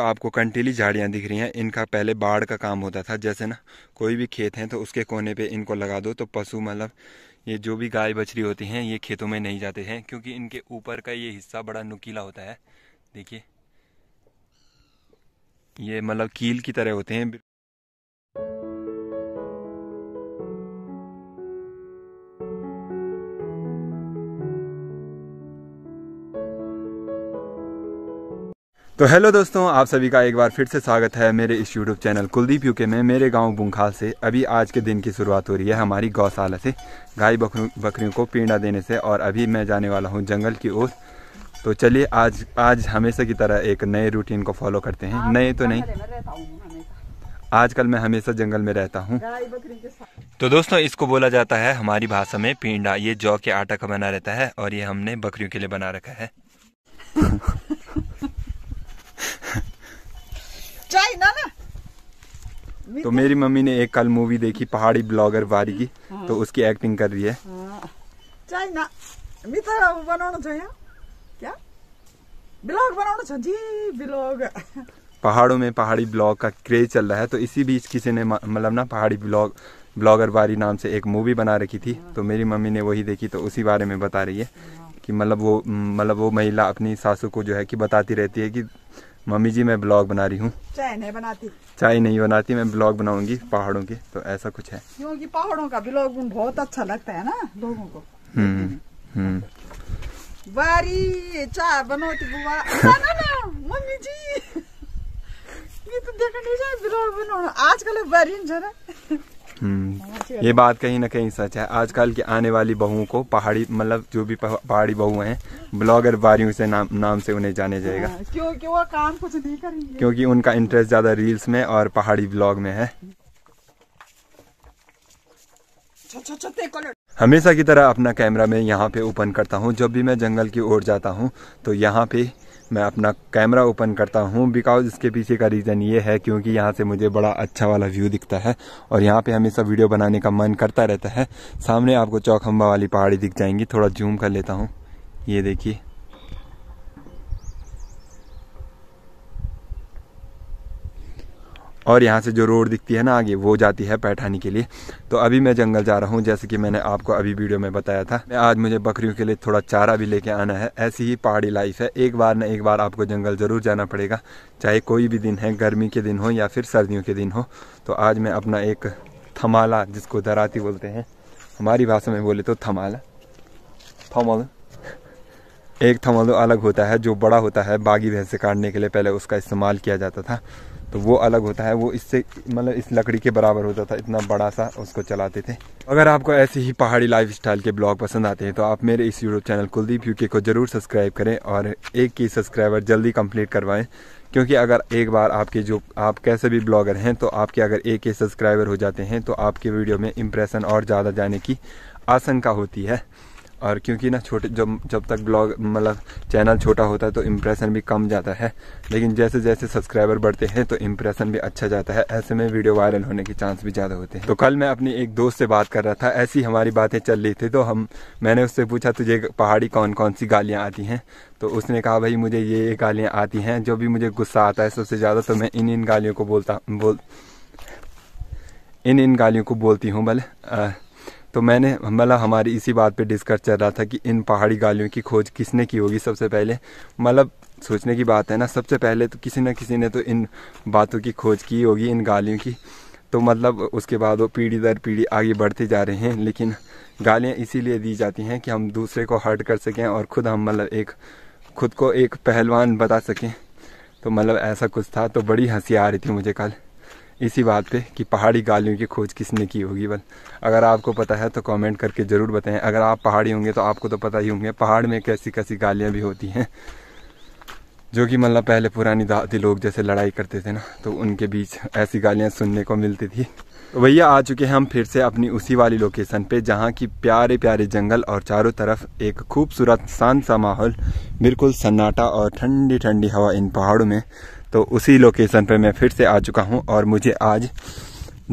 पे आपको कंटीली झाड़ियाँ दिख रही हैं इनका पहले बाढ़ का काम होता था जैसे ना कोई भी खेत है तो उसके कोने पे इनको लगा दो तो पशु मतलब ये जो भी गाय बछरी होती हैं ये खेतों में नहीं जाते हैं क्योंकि इनके ऊपर का ये हिस्सा बड़ा नुकीला होता है देखिए ये मतलब कील की तरह होते हैं तो हेलो दोस्तों आप सभी का एक बार फिर से स्वागत है मेरे इस यूट्यूब चैनल कुलदीप यूके में मेरे गांव बुंखाल से अभी आज के दिन की शुरुआत हो रही है हमारी गौशाला से गाय बकरियों को पीड़ा देने से और अभी मैं जाने वाला हूं जंगल की ओर तो चलिए आज आज हमेशा की तरह एक नए रूटीन को फॉलो करते हैं हाँ, नए तो नहीं आजकल मैं हमेशा जंगल में रहता हूँ तो दोस्तों इसको बोला जाता है हमारी भाषा में पीड़ा ये जौ के आटा का बना रहता है और ये हमने बकरियों के लिए बना रखा है ट्राई ना ना तो मेरी मम्मी ने एक कल मूवी देखी पहाड़ी ब्लॉगर वारी की हाँ। तो उसकी एक्टिंग कर रही है हाँ। ना मी क्या ब्लॉग बनाना जी ब्लॉग पहाड़ों में पहाड़ी ब्लॉग का क्रेज चल रहा है तो इसी बीच किसी ने मतलब ना पहाड़ी ब्लॉग ब्लॉगर वारी नाम से एक मूवी बना रखी थी हाँ। तो मेरी मम्मी ने वही देखी तो उसी बारे में बता रही है हाँ। कि मतलब वो मतलब वो महिला अपनी सासू को जो है कि बताती रहती है कि मम्मी जी मैं ब्लॉग बना रही हूँ चाय नहीं बनाती चाय नहीं बनाती मैं ब्लॉग बनाऊंगी पहाड़ों के तो ऐसा कुछ है क्योंकि पहाड़ों का ब्लॉग बहुत अच्छा लगता है ना लोगों को हम्म, हम्म। बारी चाय बनोती बुआ ना ना मम्मी जी ये तो नहीं जाए ब्लॉग बनाना आजकल बारी ना ये बात कहीं ना कहीं सच है आजकल की आने वाली बहुओं को पहाड़ी मतलब जो भी पहाड़ी बहु हैं ब्लॉगर बारियों से नाम नाम से उन्हें जाने जाएगा हाँ, क्योंकि वो काम कुछ नहीं करेंगे क्योंकि उनका इंटरेस्ट ज्यादा रील्स में और पहाड़ी ब्लॉग में है हमेशा की तरह अपना कैमरा मैं यहाँ पे ओपन करता हूँ जब भी मैं जंगल की ओर जाता हूँ तो यहाँ पे मैं अपना कैमरा ओपन करता हूँ बिकॉज इसके पीछे का रीज़न ये है क्योंकि यहाँ से मुझे बड़ा अच्छा वाला व्यू दिखता है और यहाँ पे हमेशा वीडियो बनाने का मन करता रहता है सामने आपको चौखम्बा वाली पहाड़ी दिख जाएंगी थोड़ा जूम कर लेता हूँ ये देखिए और यहाँ से जो रोड दिखती है ना आगे वो जाती है पैठानी के लिए तो अभी मैं जंगल जा रहा हूँ जैसे कि मैंने आपको अभी वीडियो में बताया था आज मुझे बकरियों के लिए थोड़ा चारा भी लेके आना है ऐसी ही पहाड़ी लाइफ है एक बार ना एक बार आपको जंगल ज़रूर जाना पड़ेगा चाहे कोई भी दिन है गर्मी के दिन हो या फिर सर्दियों के दिन हो तो आज मैं अपना एक थमाला जिसको दराती बोलते हैं हमारी भाषा में बोले तो थमाला थमाला एक थमालो अलग होता है जो बड़ा होता है बागी भैंस से काटने के लिए पहले उसका इस्तेमाल किया जाता था तो वो अलग होता है वो इससे मतलब इस लकड़ी के बराबर होता था इतना बड़ा सा उसको चलाते थे अगर आपको ऐसे ही पहाड़ी लाइफ स्टाइल के ब्लॉग पसंद आते हैं तो आप मेरे इस यूट्यूब चैनल कुलदीप यूके को ज़रूर सब्सक्राइब करें और एक की सब्सक्राइबर जल्दी कंप्लीट करवाएं क्योंकि अगर एक बार आपके जो आप कैसे भी ब्लॉगर हैं तो आपके अगर एक के सब्सक्राइबर हो जाते हैं तो आपके वीडियो में इम्प्रेशन और ज़्यादा जाने की आशंका होती है और क्योंकि ना छोटे जब जब तक ब्लॉग मतलब चैनल छोटा होता है तो इम्प्रेशन भी कम जाता है लेकिन जैसे जैसे सब्सक्राइबर बढ़ते हैं तो इम्प्रेशन भी अच्छा जाता है ऐसे में वीडियो वायरल होने के चांस भी ज़्यादा होते हैं तो कल मैं अपनी एक दोस्त से बात कर रहा था ऐसी हमारी बातें चल रही थी तो हम मैंने उससे पूछा तुझे पहाड़ी कौन कौन सी गालियाँ आती हैं तो उसने कहा भाई मुझे ये ये गालियाँ आती हैं जो भी मुझे गुस्सा आता है सबसे ज़्यादा तो मैं इन इन गालियों को बोलता बोल इन इन गालियों को बोलती हूँ भले तो मैंने मतलब हमारी इसी बात पे डिस्कस चल रहा था कि इन पहाड़ी गालियों की खोज किसने की होगी सबसे पहले मतलब सोचने की बात है ना सबसे पहले तो किसी न किसी ने तो इन बातों की खोज की होगी इन गालियों की तो मतलब उसके बाद वो पीढ़ी दर पीढ़ी आगे बढ़ते जा रहे हैं लेकिन गालियाँ इसीलिए दी जाती हैं कि हम दूसरे को हर्ट कर सकें और खुद हम मतलब एक खुद को एक पहलवान बता सकें तो मतलब ऐसा कुछ था तो बड़ी हंसी आ रही थी मुझे कल इसी बात पे कि पहाड़ी गालियों की खोज किसने की होगी बस अगर आपको पता है तो कमेंट करके ज़रूर बताएं अगर आप पहाड़ी होंगे तो आपको तो पता ही होंगे पहाड़ में कैसी कैसी गालियाँ भी होती हैं जो कि मतलब पहले पुरानी दादी लोग जैसे लड़ाई करते थे ना तो उनके बीच ऐसी गालियाँ सुनने को मिलती थी तो भैया आ चुके हैं हम फिर से अपनी उसी वाली लोकेशन पे जहाँ की प्यारे प्यारे जंगल और चारों तरफ एक खूबसूरत शांत सा माहौल बिल्कुल सन्नाटा और ठंडी ठंडी हवा इन पहाड़ों में तो उसी लोकेशन पे मैं फिर से आ चुका हूँ और मुझे आज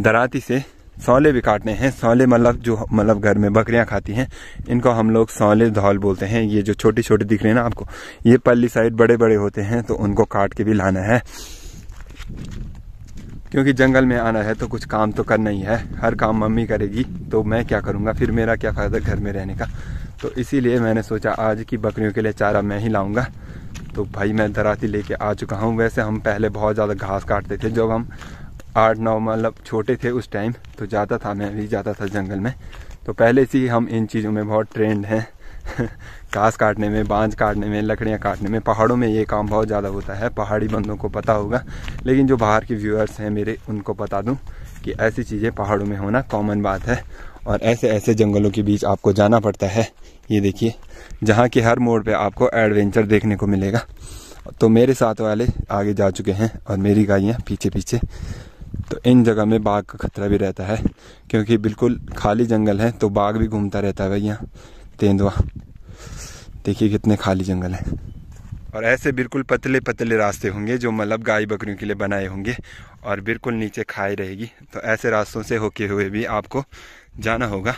दराती से सौले भी काटने हैं सौले मतलब जो मतलब घर में बकरियां खाती हैं इनको हम लोग सौले धौल बोलते हैं ये जो छोटी छोटी दिख रहे हैं ना आपको ये पल्ली साइड बड़े बड़े होते हैं तो उनको काट के भी लाना है क्योंकि जंगल में आना है तो कुछ काम तो करना ही है हर काम मम्मी करेगी तो मैं क्या करूँगा फिर मेरा क्या फ़ायदा घर में रहने का तो इसीलिए मैंने सोचा आज की बकरियों के लिए चारा मैं ही लाऊंगा तो भाई मैं दराती लेके आ चुका हूँ वैसे हम पहले बहुत ज़्यादा घास काटते थे जब हम आठ नौ मतलब छोटे थे उस टाइम तो जाता था मैं भी जाता था जंगल में तो पहले से ही हम इन चीज़ों में बहुत ट्रेंड हैं घास काटने में बांझ काटने में लकड़ियाँ काटने में पहाड़ों में ये काम बहुत ज़्यादा होता है पहाड़ी बंदों को पता होगा लेकिन जो बाहर के व्यूअर्स हैं मेरे उनको बता दूँ कि ऐसी चीज़ें पहाड़ों में होना कॉमन बात है और ऐसे ऐसे जंगलों के बीच आपको जाना पड़ता है ये देखिए जहाँ के हर मोड़ पे आपको एडवेंचर देखने को मिलेगा तो मेरे साथ वाले आगे जा चुके हैं और मेरी गाड़ियाँ पीछे पीछे तो इन जगह में बाघ का खतरा भी रहता है क्योंकि बिल्कुल खाली जंगल है तो बाघ भी घूमता रहता है भाई यहाँ तेंदुआ देखिए कितने खाली जंगल हैं और ऐसे बिल्कुल पतले पतले रास्ते होंगे जो मतलब गाय बकरियों के लिए बनाए होंगे और बिल्कुल नीचे खाई रहेगी तो ऐसे रास्तों से होके हुए भी आपको जाना होगा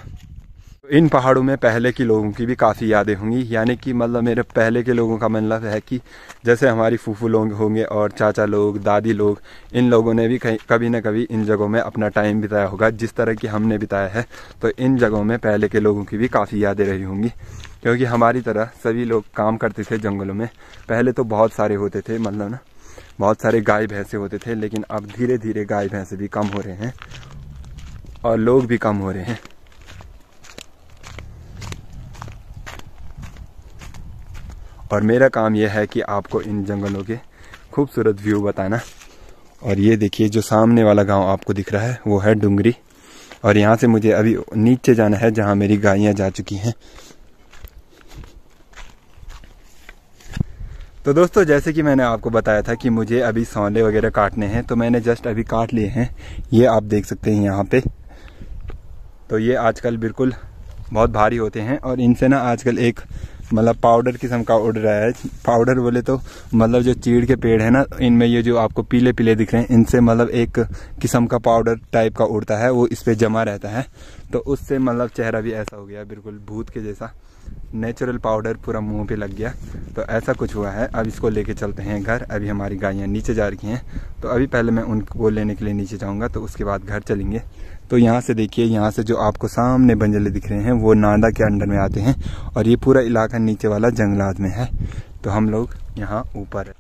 इन पहाड़ों में पहले के लोगों की भी काफ़ी यादें होंगी यानी कि मतलब मेरे पहले के लोगों का मतलब है कि जैसे हमारी फूफू लोग होंगे और चाचा लोग दादी लोग इन लोगों ने भी कहीं कभी ना कभी इन जगहों में अपना टाइम बिताया होगा जिस तरह की हमने बिताया है तो इन जगहों में पहले के लोगों की भी काफ़ी यादें रही होंगी क्योंकि हमारी तरह सभी लोग काम करते थे जंगलों में पहले तो बहुत सारे होते थे मतलब ना बहुत सारे गाय भैंसे होते थे लेकिन अब धीरे धीरे गाय भैंसे भी कम हो रहे हैं और लोग भी कम हो रहे हैं और मेरा काम यह है कि आपको इन जंगलों के खूबसूरत व्यू बताना और ये देखिए जो सामने वाला गांव आपको दिख रहा है वो है डुंगरी और यहाँ से मुझे अभी नीचे जाना है जहाँ मेरी गायें जा चुकी हैं तो दोस्तों जैसे कि मैंने आपको बताया था कि मुझे अभी सौले वगैरह काटने हैं तो मैंने जस्ट अभी काट लिए हैं ये आप देख सकते हैं यहाँ पे तो ये आजकल बिल्कुल बहुत भारी होते हैं और इनसे ना आजकल एक मतलब पाउडर किस्म का उड़ रहा है पाउडर बोले तो मतलब जो चीड़ के पेड़ है ना इनमें ये जो आपको पीले पीले दिख रहे हैं इनसे मतलब एक किस्म का पाउडर टाइप का उड़ता है वो इस पर जमा रहता है तो उससे मतलब चेहरा भी ऐसा हो गया बिल्कुल भूत के जैसा नेचुरल पाउडर पूरा मुंह पे लग गया तो ऐसा कुछ हुआ है अब इसको लेके चलते हैं घर अभी हमारी गायें नीचे जा रही हैं तो अभी पहले मैं उनको लेने के लिए नीचे जाऊंगा तो उसके बाद घर चलेंगे तो यहाँ से देखिए यहाँ से जो आपको सामने बंजले दिख रहे हैं वो नांदा के अंडर में आते हैं और ये पूरा इलाका नीचे वाला जंगलात में है तो हम लोग यहाँ ऊपर